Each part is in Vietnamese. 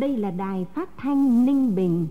Đây là đài phát thanh Ninh Bình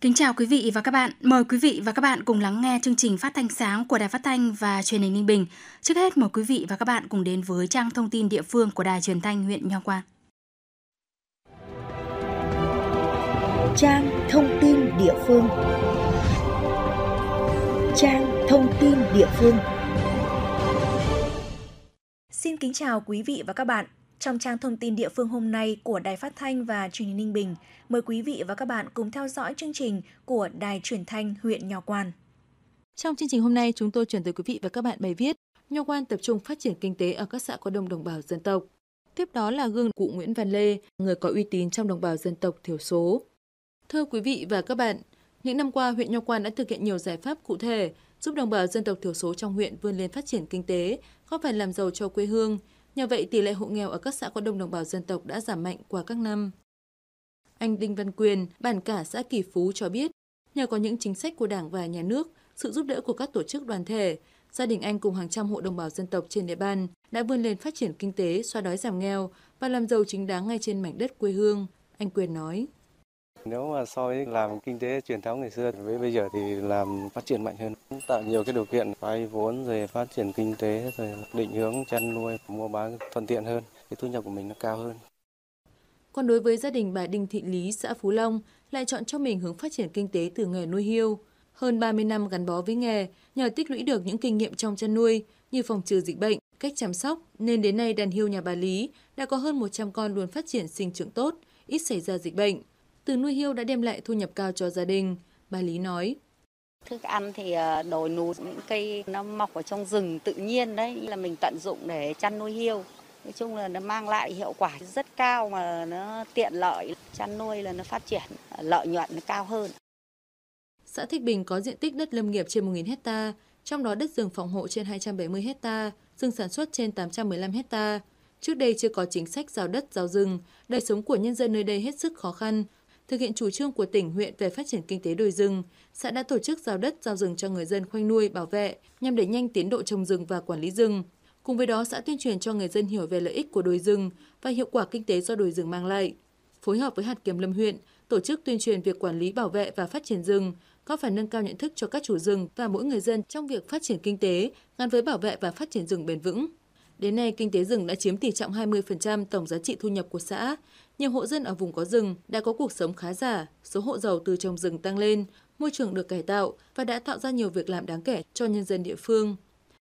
Kính chào quý vị và các bạn. Mời quý vị và các bạn cùng lắng nghe chương trình phát thanh sáng của Đài Phát thanh và Truyền hình Ninh Bình. Trước hết mời quý vị và các bạn cùng đến với trang thông tin địa phương của Đài Truyền thanh huyện Nho quan. Trang thông tin địa phương. Trang thông tin địa phương. Xin kính chào quý vị và các bạn. Trong trang thông tin địa phương hôm nay của Đài Phát Thanh và Truyền hình Ninh Bình, mời quý vị và các bạn cùng theo dõi chương trình của Đài Truyền thanh huyện Nho Quan. Trong chương trình hôm nay, chúng tôi chuyển tới quý vị và các bạn bài viết Nho Quan tập trung phát triển kinh tế ở các xã có đông đồng bào dân tộc. Tiếp đó là gương cụ Nguyễn Văn Lê, người có uy tín trong đồng bào dân tộc thiểu số. Thưa quý vị và các bạn, những năm qua, huyện Nho Quan đã thực hiện nhiều giải pháp cụ thể giúp đồng bào dân tộc thiểu số trong huyện vươn lên phát triển kinh tế, góp phần làm giàu cho quê hương – Nhờ vậy, tỷ lệ hộ nghèo ở các xã có đông đồng bào dân tộc đã giảm mạnh qua các năm. Anh Đinh Văn Quyền, bản cả xã Kỳ Phú cho biết, nhờ có những chính sách của Đảng và Nhà nước, sự giúp đỡ của các tổ chức đoàn thể, gia đình anh cùng hàng trăm hộ đồng bào dân tộc trên địa bàn đã vươn lên phát triển kinh tế, xóa đói giảm nghèo và làm giàu chính đáng ngay trên mảnh đất quê hương. Anh Quyền nói. Nếu mà so với làm kinh tế truyền thống ngày xưa với bây giờ thì làm phát triển mạnh hơn tạo nhiều cái điều kiện vay vốn rồi phát triển kinh tế rồi định hướng chăn nuôi mua bán thuận tiện hơn, cái thu nhập của mình nó cao hơn. Còn đối với gia đình bà Đinh Thị Lý, xã Phú Long, lại chọn cho mình hướng phát triển kinh tế từ nghề nuôi hiêu. Hơn 30 năm gắn bó với nghề, nhờ tích lũy được những kinh nghiệm trong chăn nuôi như phòng trừ dịch bệnh, cách chăm sóc, nên đến nay đàn hiêu nhà bà Lý đã có hơn 100 con luôn phát triển sinh trưởng tốt, ít xảy ra dịch bệnh. Từ nuôi hiêu đã đem lại thu nhập cao cho gia đình, bà Lý nói. Thức ăn thì ờ, đồi núi, những cây nó mọc ở trong rừng tự nhiên đấy là mình tận dụng để chăn nuôi hiêu. Nói chung là nó mang lại hiệu quả rất cao mà nó tiện lợi, chăn nuôi là nó phát triển, lợi nhuận nó cao hơn. Xã Thích Bình có diện tích đất lâm nghiệp trên 1.000 hecta, trong đó đất rừng phòng hộ trên 270 hecta, rừng sản xuất trên 815 hecta. Trước đây chưa có chính sách giao đất, giao rừng, đời sống của nhân dân nơi đây hết sức khó khăn, thực hiện chủ trương của tỉnh huyện về phát triển kinh tế đồi rừng, xã đã tổ chức giao đất giao rừng cho người dân khoanh nuôi, bảo vệ nhằm đẩy nhanh tiến độ trồng rừng và quản lý rừng. Cùng với đó, xã tuyên truyền cho người dân hiểu về lợi ích của đồi rừng và hiệu quả kinh tế do đồi rừng mang lại. Phối hợp với hạt kiểm lâm huyện, tổ chức tuyên truyền việc quản lý bảo vệ và phát triển rừng, góp phần nâng cao nhận thức cho các chủ rừng và mỗi người dân trong việc phát triển kinh tế gắn với bảo vệ và phát triển rừng bền vững. Đến nay, kinh tế rừng đã chiếm tỷ trọng 20% tổng giá trị thu nhập của xã, nhiều hộ dân ở vùng có rừng đã có cuộc sống khá giả, số hộ giàu từ trồng rừng tăng lên, môi trường được cải tạo và đã tạo ra nhiều việc làm đáng kể cho nhân dân địa phương.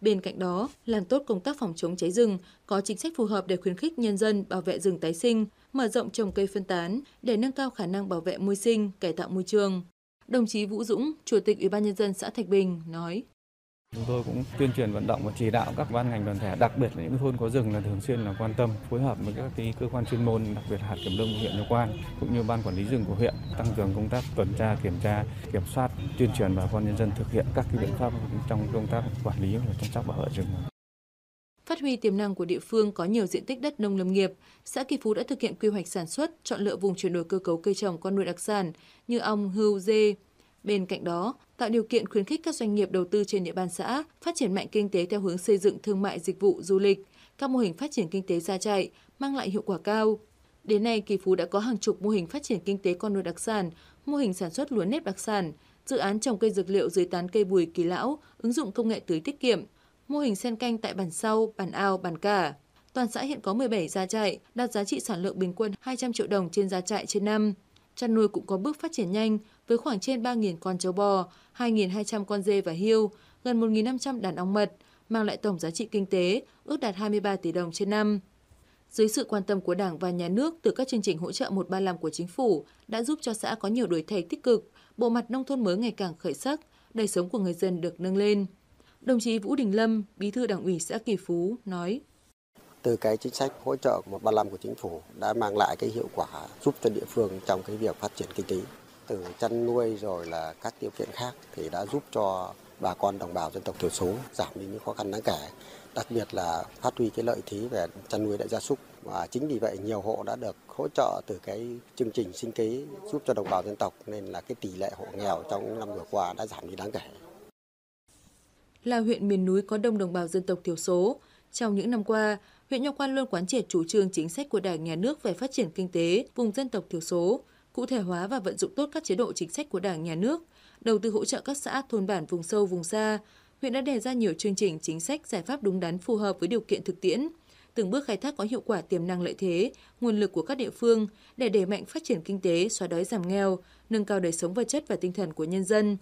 Bên cạnh đó, làm tốt công tác phòng chống cháy rừng, có chính sách phù hợp để khuyến khích nhân dân bảo vệ rừng tái sinh, mở rộng trồng cây phân tán để nâng cao khả năng bảo vệ môi sinh, cải tạo môi trường. Đồng chí Vũ Dũng, Chủ tịch Ủy ban nhân dân xã Thạch Bình nói: Chúng tôi cũng tuyên truyền vận động và chỉ đạo các ban ngành đoàn thể, đặc biệt là những thôn có rừng là thường xuyên là quan tâm phối hợp với các cái cơ quan chuyên môn, đặc biệt hạt kiểm lâm của huyện Nho Quan cũng như ban quản lý rừng của huyện tăng cường công tác tuần tra, kiểm tra, kiểm soát, tuyên truyền bà con nhân dân thực hiện các cái biện pháp trong công tác quản lý và chăm sóc bảo vệ rừng. Phát huy tiềm năng của địa phương có nhiều diện tích đất nông lâm nghiệp, xã Kỳ Phú đã thực hiện quy hoạch sản xuất, chọn lựa vùng chuyển đổi cơ cấu cây trồng con nuôi đặc sản như ong, hưu, dê, Bên cạnh đó, tạo điều kiện khuyến khích các doanh nghiệp đầu tư trên địa bàn xã phát triển mạnh kinh tế theo hướng xây dựng thương mại dịch vụ du lịch, các mô hình phát triển kinh tế gia trại mang lại hiệu quả cao. Đến nay, Kỳ Phú đã có hàng chục mô hình phát triển kinh tế con nuôi đặc sản, mô hình sản xuất lúa nếp đặc sản, dự án trồng cây dược liệu dưới tán cây bùi kỳ lão, ứng dụng công nghệ tưới tiết kiệm, mô hình sen canh tại bản sau, bản ao, bản cả. Toàn xã hiện có 17 gia trại, đạt giá trị sản lượng bình quân 200 triệu đồng trên gia trại trên năm chăn nuôi cũng có bước phát triển nhanh với khoảng trên 3.000 con châu bò, 2.200 con dê và hươu, gần 1.500 đàn ong mật, mang lại tổng giá trị kinh tế ước đạt 23 tỷ đồng trên năm. Dưới sự quan tâm của Đảng và Nhà nước từ các chương trình hỗ trợ 135 của chính phủ đã giúp cho xã có nhiều đổi thay tích cực, bộ mặt nông thôn mới ngày càng khởi sắc, đời sống của người dân được nâng lên. Đồng chí Vũ Đình Lâm, Bí thư Đảng ủy xã Kỳ Phú nói: từ cái chính sách hỗ trợ của 135 của chính phủ đã mang lại cái hiệu quả giúp cho địa phương trong cái việc phát triển kinh tế từ chăn nuôi rồi là các điều kiện khác thì đã giúp cho bà con đồng bào dân tộc thiểu số giảm đi những khó khăn đáng kể đặc biệt là phát huy cái lợi thế về chăn nuôi đại gia súc và chính vì vậy nhiều hộ đã được hỗ trợ từ cái chương trình sinh kế giúp cho đồng bào dân tộc nên là cái tỷ lệ hộ nghèo trong năm vừa qua đã giảm đi đáng kể. Là huyện miền núi có đông đồng bào dân tộc thiểu số, trong những năm qua, huyện Nho Quan luôn quán triệt chủ trương chính sách của Đảng, Nhà nước về phát triển kinh tế vùng dân tộc thiểu số, cụ thể hóa và vận dụng tốt các chế độ chính sách của Đảng, Nhà nước, đầu tư hỗ trợ các xã, thôn bản vùng sâu, vùng xa. Huyện đã đề ra nhiều chương trình, chính sách, giải pháp đúng đắn phù hợp với điều kiện thực tiễn, từng bước khai thác có hiệu quả tiềm năng lợi thế, nguồn lực của các địa phương để đẩy mạnh phát triển kinh tế, xóa đói giảm nghèo, nâng cao đời sống vật chất và tinh thần của nhân dân.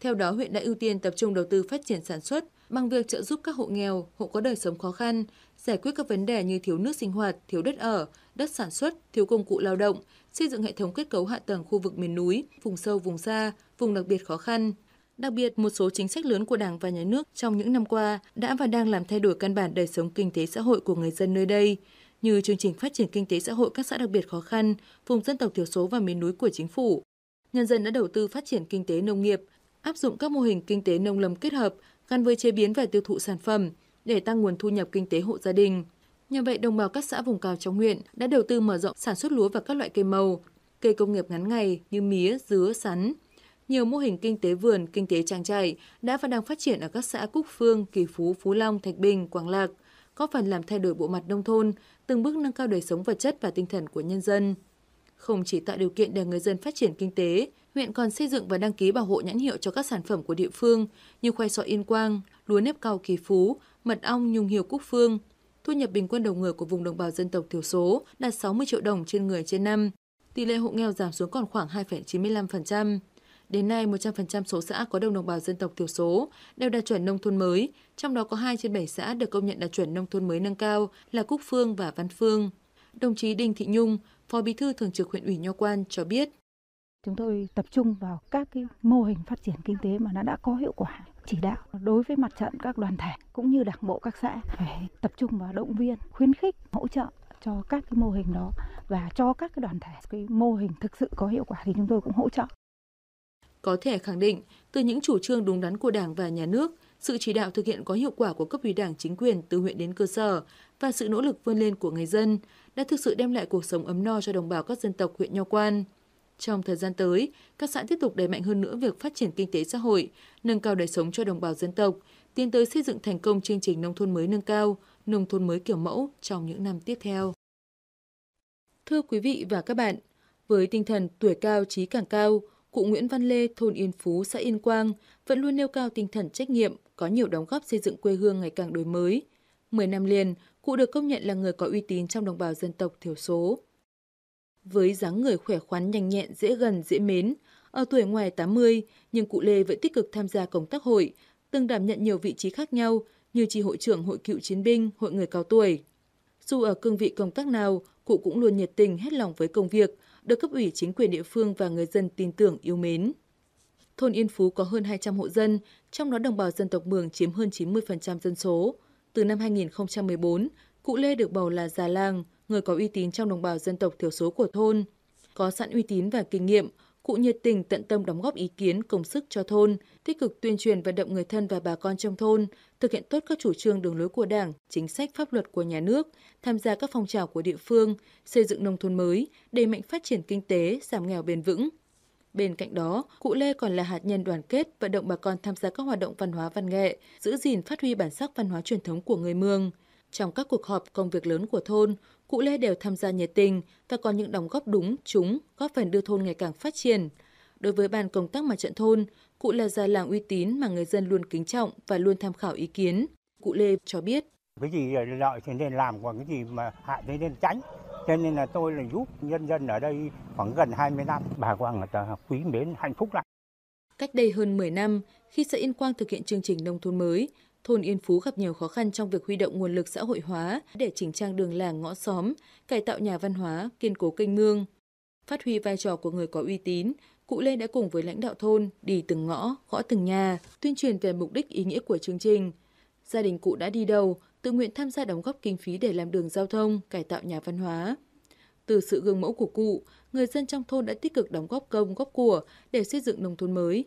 Theo đó, huyện đã ưu tiên tập trung đầu tư phát triển sản xuất, bằng việc trợ giúp các hộ nghèo, hộ có đời sống khó khăn, giải quyết các vấn đề như thiếu nước sinh hoạt, thiếu đất ở, đất sản xuất, thiếu công cụ lao động, xây dựng hệ thống kết cấu hạ tầng khu vực miền núi, vùng sâu vùng xa, vùng đặc biệt khó khăn. Đặc biệt, một số chính sách lớn của Đảng và Nhà nước trong những năm qua đã và đang làm thay đổi căn bản đời sống kinh tế xã hội của người dân nơi đây, như chương trình phát triển kinh tế xã hội các xã đặc biệt khó khăn, vùng dân tộc thiểu số và miền núi của chính phủ. Nhân dân đã đầu tư phát triển kinh tế nông nghiệp, áp dụng các mô hình kinh tế nông lâm kết hợp gắn với chế biến và tiêu thụ sản phẩm để tăng nguồn thu nhập kinh tế hộ gia đình. Nhờ vậy, đồng bào các xã vùng cao trong huyện đã đầu tư mở rộng sản xuất lúa và các loại cây màu, cây công nghiệp ngắn ngày như mía, dứa, sắn. Nhiều mô hình kinh tế vườn, kinh tế trang trại đã và đang phát triển ở các xã Cúc Phương, Kỳ Phú, Phú Long, Thạch Bình, Quảng Lạc, có phần làm thay đổi bộ mặt nông thôn, từng bước nâng cao đời sống vật chất và tinh thần của nhân dân. Không chỉ tạo điều kiện để người dân phát triển kinh tế, huyện còn xây dựng và đăng ký bảo hộ nhãn hiệu cho các sản phẩm của địa phương như khoai sọ yên quang, lúa nếp cao kỳ phú, mật ong nhung hiệu cúc phương. Thu nhập bình quân đầu người của vùng đồng bào dân tộc thiểu số đạt 60 triệu đồng trên người trên năm. Tỷ lệ hộ nghèo giảm xuống còn khoảng 2,95%. Đến nay, 100% số xã có đông đồng bào dân tộc thiểu số đều đạt chuẩn nông thôn mới, trong đó có 2 trên 7 xã được công nhận đạt chuẩn nông thôn mới nâng cao là Cúc Phương và Văn Phương. Đồng chí Đinh Thị Nhung, Phó Bí thư Thường trực huyện ủy Nho Quan cho biết chúng tôi tập trung vào các cái mô hình phát triển kinh tế mà nó đã có hiệu quả chỉ đạo đối với mặt trận các đoàn thể cũng như đảng bộ các xã phải tập trung vào động viên khuyến khích hỗ trợ cho các cái mô hình đó và cho các cái đoàn thể cái mô hình thực sự có hiệu quả thì chúng tôi cũng hỗ trợ có thể khẳng định từ những chủ trương đúng đắn của đảng và nhà nước sự chỉ đạo thực hiện có hiệu quả của cấp ủy đảng chính quyền từ huyện đến cơ sở và sự nỗ lực vươn lên của người dân đã thực sự đem lại cuộc sống ấm no cho đồng bào các dân tộc huyện Nho Quan. Trong thời gian tới, các xã tiếp tục đẩy mạnh hơn nữa việc phát triển kinh tế xã hội, nâng cao đời sống cho đồng bào dân tộc, tiến tới xây dựng thành công chương trình nông thôn mới nâng cao, nông thôn mới kiểu mẫu trong những năm tiếp theo. Thưa quý vị và các bạn, với tinh thần tuổi cao trí càng cao, cụ Nguyễn Văn Lê, thôn Yên Phú, xã Yên Quang vẫn luôn nêu cao tinh thần trách nhiệm, có nhiều đóng góp xây dựng quê hương ngày càng đổi mới. mười năm liền, cụ được công nhận là người có uy tín trong đồng bào dân tộc thiểu số. Với dáng người khỏe khoắn nhanh nhẹn dễ gần dễ mến, ở tuổi ngoài 80 nhưng cụ Lê vẫn tích cực tham gia công tác hội, từng đảm nhận nhiều vị trí khác nhau như chi hội trưởng hội cựu chiến binh, hội người cao tuổi. Dù ở cương vị công tác nào, cụ cũng luôn nhiệt tình hết lòng với công việc, được cấp ủy chính quyền địa phương và người dân tin tưởng yêu mến. Thôn Yên Phú có hơn 200 hộ dân, trong đó đồng bào dân tộc Mường chiếm hơn 90% dân số. Từ năm 2014, cụ Lê được bầu là già làng, người có uy tín trong đồng bào dân tộc thiểu số của thôn. Có sẵn uy tín và kinh nghiệm, cụ nhiệt tình tận tâm đóng góp ý kiến, công sức cho thôn, tích cực tuyên truyền vận động người thân và bà con trong thôn, thực hiện tốt các chủ trương đường lối của Đảng, chính sách pháp luật của nhà nước, tham gia các phong trào của địa phương, xây dựng nông thôn mới, đẩy mạnh phát triển kinh tế, giảm nghèo bền vững. Bên cạnh đó, cụ Lê còn là hạt nhân đoàn kết, vận động bà con tham gia các hoạt động văn hóa văn nghệ, giữ gìn phát huy bản sắc văn hóa truyền thống của người Mường. Trong các cuộc họp công việc lớn của thôn, cụ Lê đều tham gia nhiệt tình và có những đóng góp đúng, trúng, góp phần đưa thôn ngày càng phát triển. Đối với ban công tác mặt trận thôn, cụ là già làng uy tín mà người dân luôn kính trọng và luôn tham khảo ý kiến. Cụ Lê cho biết. Cái gì lợi thì nên làm, còn cái gì mà hại thì nên tránh. Cho nên là tôi là giúp nhân dân ở đây khoảng gần 20 năm. Bà Quang người ta quý mến hạnh phúc lắm. Cách đây hơn 10 năm, khi xã Yên Quang thực hiện chương trình nông thôn mới, thôn Yên Phú gặp nhiều khó khăn trong việc huy động nguồn lực xã hội hóa để chỉnh trang đường làng ngõ xóm, cải tạo nhà văn hóa, kiên cố kênh mương. Phát huy vai trò của người có uy tín, Cụ Lê đã cùng với lãnh đạo thôn đi từng ngõ, gõ từng nhà, tuyên truyền về mục đích ý nghĩa của chương trình. Gia đình cụ đã đi đầu, tự nguyện tham gia đóng góp kinh phí để làm đường giao thông, cải tạo nhà văn hóa. Từ sự gương mẫu của cụ, người dân trong thôn đã tích cực đóng góp công góp của để xây dựng nông thôn mới,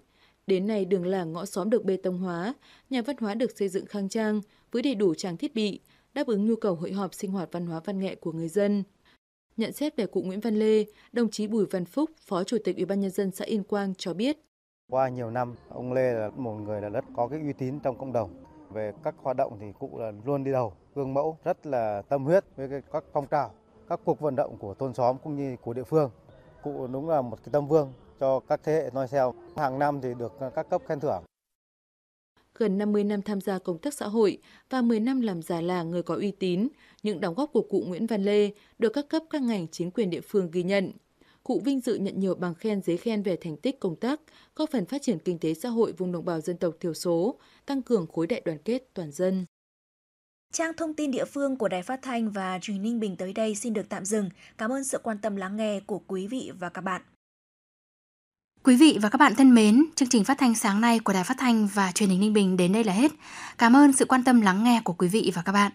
Đến nay đường làng ngõ xóm được bê tông hóa, nhà văn hóa được xây dựng khang trang với đầy đủ trang thiết bị, đáp ứng nhu cầu hội họp sinh hoạt văn hóa văn nghệ của người dân. Nhận xét về cụ Nguyễn Văn Lê, đồng chí Bùi Văn Phúc, Phó Chủ tịch Ủy ban nhân dân xã Yên Quang cho biết: Qua nhiều năm, ông Lê là một người là rất có cái uy tín trong cộng đồng. Về các hoạt động thì cụ là luôn đi đầu, gương mẫu, rất là tâm huyết với các phong trào, các cuộc vận động của thôn xóm cũng như của địa phương. Cụ đúng là một cái tâm vương, cho các thế hệ noi theo. Hàng năm thì được các cấp khen thưởng. Gần 50 năm tham gia công tác xã hội và 10 năm làm già làng người có uy tín, những đóng góp của cụ Nguyễn Văn Lê được các cấp các ngành chính quyền địa phương ghi nhận. Cụ vinh dự nhận nhiều bằng khen giấy khen về thành tích công tác, góp phần phát triển kinh tế xã hội vùng đồng bào dân tộc thiểu số, tăng cường khối đại đoàn kết toàn dân. Trang thông tin địa phương của Đài Phát Thanh và Truyền Ninh Bình tới đây xin được tạm dừng. Cảm ơn sự quan tâm lắng nghe của quý vị và các bạn. Quý vị và các bạn thân mến, chương trình phát thanh sáng nay của Đài Phát thanh và Truyền hình Ninh Bình đến đây là hết. Cảm ơn sự quan tâm lắng nghe của quý vị và các bạn.